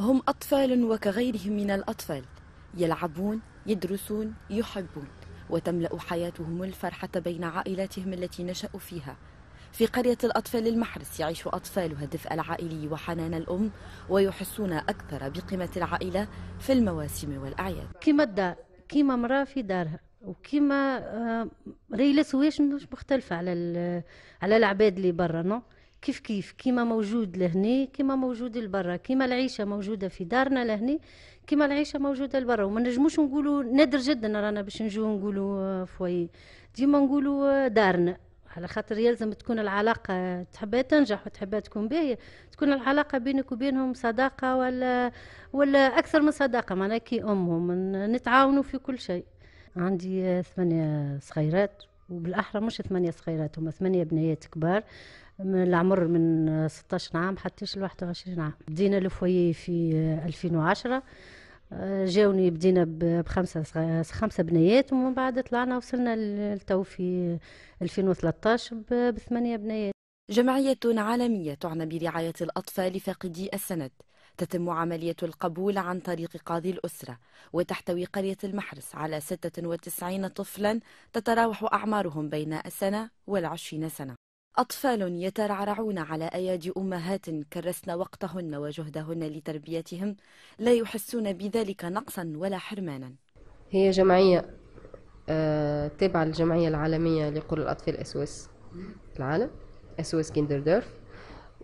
هم أطفال وكغيرهم من الأطفال يلعبون يدرسون يحبون وتملأ حياتهم الفرحة بين عائلاتهم التي نشأوا فيها في قرية الأطفال المحرس يعيش أطفالها الدفء العائلي وحنان الأم ويحسون أكثر بقيمة العائلة في المواسم والأعياد كما الدار كما مرأة في دارها وكما آه، ريلة سويش مختلفة على على العباد اللي برا نو كيف كيف كيما موجود لهنا كيما موجود لبرا كيما العيشه موجوده في دارنا لهنا كيما العيشه موجوده لبرا وما نجموش نقولوا نادر جدا رانا باش نجو نقولوا فوي ديما نقولوا دارنا على خاطر يلزم تكون العلاقة تحبها تنجح وتحبها تكون باهية تكون العلاقة بينك وبينهم صداقة ولا ولا أكثر من صداقة معناها كي أمهم نتعاونوا في كل شيء عندي ثمانية صغيرات وبالأحرى مش ثمانية صغيرات هما ثمانية بنيات كبار من العمر من 16 عام حتى ل 21 عام بدينا الفوي في 2010 آه، جاوني بدينا بخمسة خمسة بنيات ومن بعد طلعنا وصلنا للتو في 2013 بثمانية بنيات جمعية عالمية تعنى برعاية الأطفال فاقدي السند تتم عملية القبول عن طريق قاضي الأسرة وتحتوي قرية المحرس على 96 طفلا تتراوح أعمارهم بين السنة والعشرين سنة أطفال يترعرعون على أيادي أمهات كرسن وقتهن وجهدهن لتربيتهم لا يحسون بذلك نقصا ولا حرمانا هي جمعية آه، تابعة للجمعية العالمية لقرى الأطفال في العالم SOS كيندردورف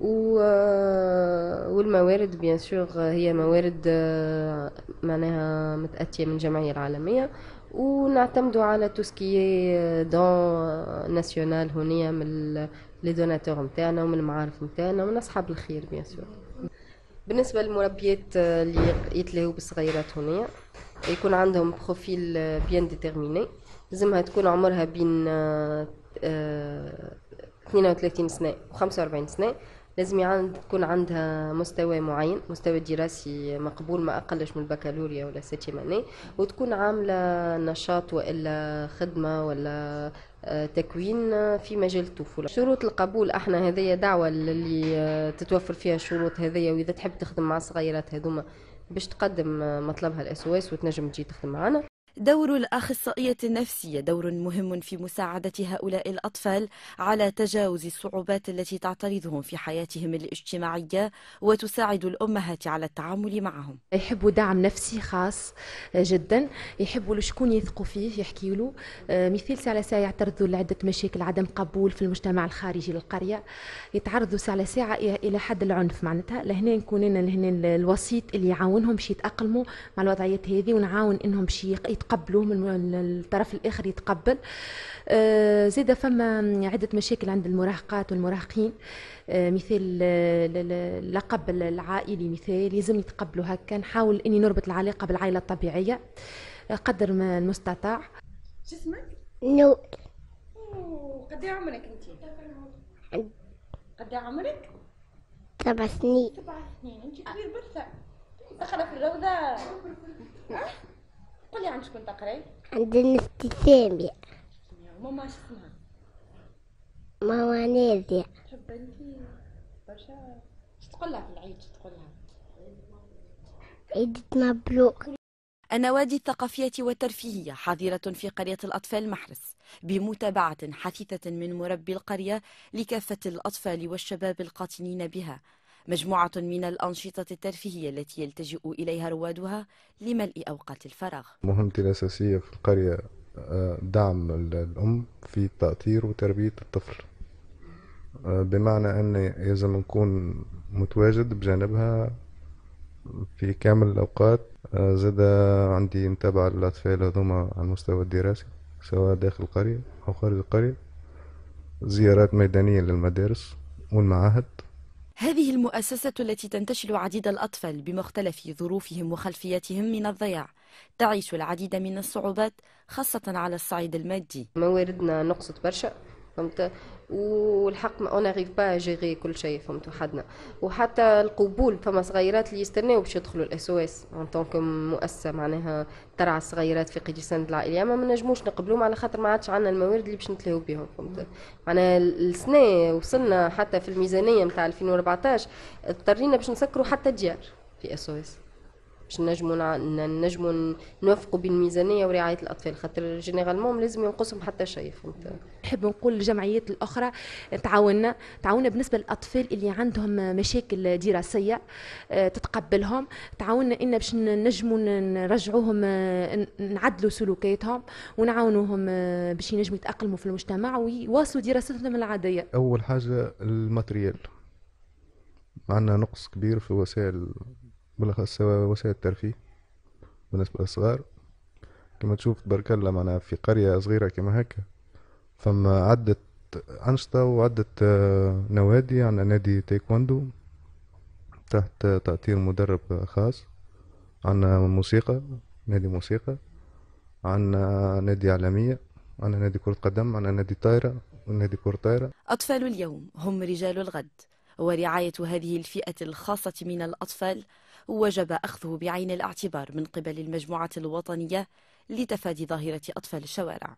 و... آه، والموارد بيان هي موارد آه، معناها متأتية من الجمعية العالمية ونعتمدوا على توسكي دون ناسيونال هونيا من لي دوناتور نتاعنا ومن المعارف نتاعنا ومن اصحاب الخير بيان سور بالنسبه للمربيات آه، اللي يتلهوا بالصغيرات هونيا يكون عندهم بروفيل بيان ديتيرميني لازمها تكون عمرها بين 32 آه، آه، سنه و 45 سنه لازم تكون عندها مستوى معين مستوى دراسي مقبول ما أقلش من البكالوريا ولا ستيماني وتكون عاملة نشاط وإلا خدمة ولا آه، تكوين في مجال الطفولة شروط القبول احنا هذيا دعوة اللي آه، تتوفر فيها الشروط هذيا وإذا تحب تخدم مع الصغيرات هذوما باش تقدم آه، مطلبها الاس وتنجم تجي تخدم معنا دور الأخصائية النفسية دور مهم في مساعدة هؤلاء الأطفال على تجاوز الصعوبات التي تعترضهم في حياتهم الاجتماعية وتساعد الأمهات على التعامل معهم يحبوا دعم نفسي خاص آه، جدا يحبوا شكون يثقوا فيه يحكي له آه، مثال ساعة ساعة يعترضوا لعدة مشاكل عدم قبول في المجتمع الخارجي للقرية يتعرضوا ساعة ساعة إلى حد العنف معناتها لهنا نكون أنا لهنا الوسيط اللي يعاونهم باش يتأقلموا مع الوضعيات هذه ونعاون إنهم باش من الطرف الاخر يتقبل آه، زيد فما عده مشاكل عند المراهقات والمراهقين آه، مثال اللقب آه، العائلي مثال لازم يتقبلوا هكا نحاول اني نربط العلاقه بالعائله الطبيعيه قدر ما المستطاع جسمك نو قد إيه عمرك انت؟ قد إيه عمرك؟ سبع سنين سبع سنين انت كبير برشا دخل في الروضه قولي عند شكون تقري عند نفتي سامية ماما شكونها ماما نازية تحب انت برشا شتقول لها في العيد شتقول لها عيد مبروك النوادي الثقافية والترفيهية حاضرة في قرية الأطفال محرس بمتابعة حثيثة من مربي القرية لكافة الأطفال والشباب القاتلين بها مجموعة من الأنشطة الترفيهية التي يلتجئ إليها روادها لملء أوقات الفراغ مهمتي الأساسية في القرية آه، دعم الأم في تأطير وتربية الطفل آه، بمعنى أن لازم نكون متواجد بجانبها في كامل الأوقات آه، زاد عندي متابعة للأطفال هذوما على المستوى الدراسي سواء داخل القرية أو خارج القرية زيارات ميدانية للمدارس والمعاهد هذه المؤسسة التي تنتشل عديد الأطفال بمختلف ظروفهم وخلفياتهم من الضياع تعيش العديد من الصعوبات خاصة على الصعيد المادي مواردنا نقصت برشا فهمت والحق ما اريف با جيري كل شيء فهمت وحدنا وحتى القبول فما صغيرات اللي يستناو باش يدخلوا الاس او اس ان طونك مؤسسه معناها ترعى الصغيرات في قيد سند العائليه ما نجموش نقبلوهم على خاطر ما عادش عندنا الموارد اللي باش نتلاهو بهم فهمت معناها السنه وصلنا حتى في الميزانيه نتاع 2014 اضطرينا باش نسكروا حتى ديار في اس او اس باش نجموا نجموا نوفقوا بين الميزانيه ورعايه الاطفال خاطر جينيرالمون لازم ينقصهم حتى شيء فهمت نحب نقول للجمعيات الاخرى تعاوننا تعاوننا بالنسبه للاطفال اللي عندهم مشاكل دراسيه آه، تتقبلهم تعاوننا ان باش نجموا نرجعوهم نعدلوا سلوكاتهم ونعاونوهم آه، باش ينجموا يتاقلموا في المجتمع ويواصلوا دراستهم العاديه اول حاجه الماتريال عندنا نقص كبير في وسائل بالأخص وسائل الترفيه بالنسبة للصغار كما تشوف تبارك الله معناها في قرية صغيرة كما هكا فما عدة أنشطة وعدة آه، نوادي عندنا يعني نادي تايكوندو تحت آه، تأطير مدرب خاص عندنا موسيقى نادي موسيقى عندنا آه، نادي إعلامية عندنا نادي كرة قدم عندنا نادي طايرة ونادي كرة طايرة أطفال اليوم هم رجال الغد ورعاية هذه الفئة الخاصة من الأطفال وجب أخذه بعين الاعتبار من قبل المجموعة الوطنية لتفادي ظاهرة أطفال الشوارع